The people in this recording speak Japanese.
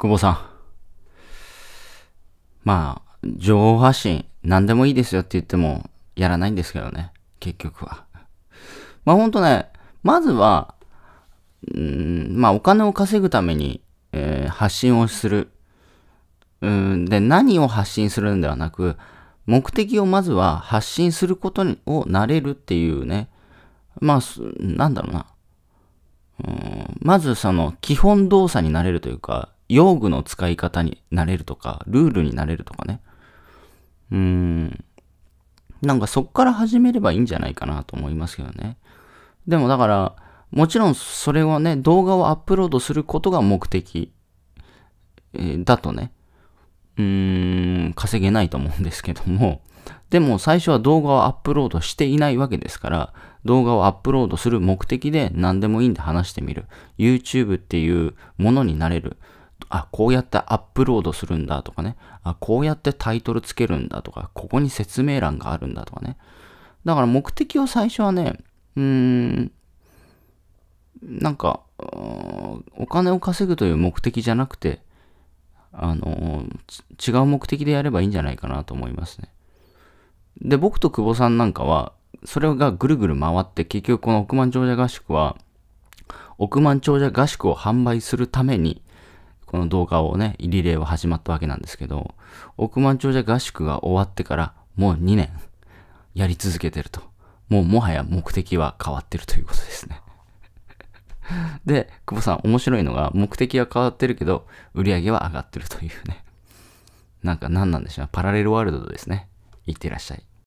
久保さん。まあ、情報発信、何でもいいですよって言っても、やらないんですけどね。結局は。まあほんとね、まずは、うん、まあお金を稼ぐために、えー、発信をする。うん、で、何を発信するんではなく、目的をまずは発信することをなれるっていうね。まあ、なんだろうな。うん、まずその基本動作になれるというか、用具の使い方になれるとか、ルールになれるとかね。うーん。なんかそっから始めればいいんじゃないかなと思いますけどね。でもだから、もちろんそれはね、動画をアップロードすることが目的、えー、だとね、うーん、稼げないと思うんですけども、でも最初は動画をアップロードしていないわけですから、動画をアップロードする目的で何でもいいんで話してみる。YouTube っていうものになれる。あ、こうやってアップロードするんだとかね。あ、こうやってタイトルつけるんだとか、ここに説明欄があるんだとかね。だから目的を最初はね、うーん、なんか、お金を稼ぐという目的じゃなくて、あの、違う目的でやればいいんじゃないかなと思いますね。で、僕と久保さんなんかは、それがぐるぐる回って、結局この億万長者合宿は、億万長者合宿を販売するために、この動画をね、リレーは始まったわけなんですけど、億万長者合宿が終わってからもう2年やり続けてると。もうもはや目的は変わってるということですね。で、久保さん面白いのが目的は変わってるけど、売り上げは上がってるというね。なんか何なんでしょう。パラレルワールドですね。いってらっしゃい。